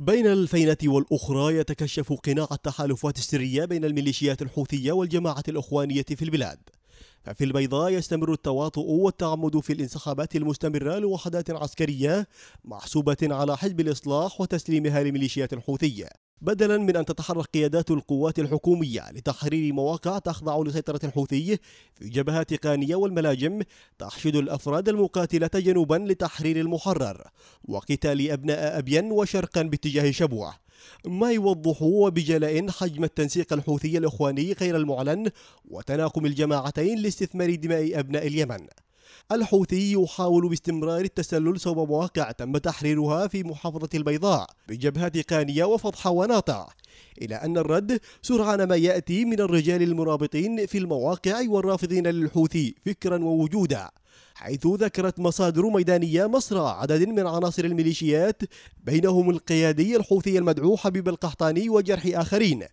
بين الفينة والأخرى يتكشف قناع التحالفات السرية بين الميليشيات الحوثية والجماعة الأخوانية في البلاد ففي البيضاء يستمر التواطؤ والتعمد في الانسحابات المستمرة لوحدات عسكرية محسوبة على حزب الإصلاح وتسليمها لميليشيات الحوثية بدلا من أن تتحرك قيادات القوات الحكومية لتحرير مواقع تخضع لسيطرة الحوثي في جبهات قانية والملاجم تحشد الأفراد المقاتلة جنوبا لتحرير المحرر وقتال أبناء أبين وشرقا باتجاه شبوة ما يوضح وبجلاء حجم التنسيق الحوثي الإخواني غير المعلن وتناقم الجماعتين لاستثمار دماء أبناء اليمن الحوثي يحاول باستمرار التسلل صوب مواقع تم تحريرها في محافظة البيضاء بجبهة قانية وفضحة وناطع إلى أن الرد سرعان ما يأتي من الرجال المرابطين في المواقع والرافضين للحوثي فكرا ووجودا حيث ذكرت مصادر ميدانية مصر عدد من عناصر الميليشيات بينهم القيادي الحوثي المدعو حبيب القحطاني وجرح آخرين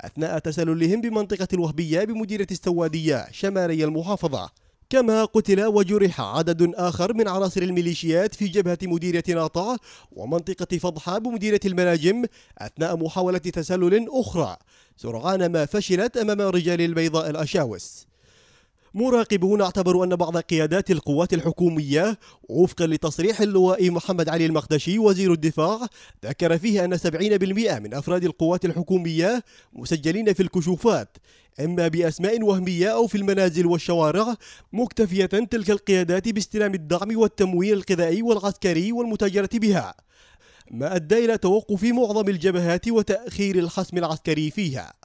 أثناء تسللهم بمنطقة الوهبية بمديرة السوادية شمالي المحافظة كما قتل وجرح عدد آخر من عناصر الميليشيات في جبهة مديرية ناطع ومنطقة فضحة بمديرية المناجم أثناء محاولة تسلل أخرى سرعان ما فشلت أمام رجال البيضاء الأشاوس مراقبون اعتبروا أن بعض قيادات القوات الحكومية وفقا لتصريح اللواء محمد علي المقدشي وزير الدفاع ذكر فيه أن 70% من أفراد القوات الحكومية مسجلين في الكشوفات إما بأسماء وهمية أو في المنازل والشوارع مكتفية تلك القيادات باستلام الدعم والتمويل الغذائي والعسكري والمتاجرة بها ما أدى إلى توقف معظم الجبهات وتأخير الحسم العسكري فيها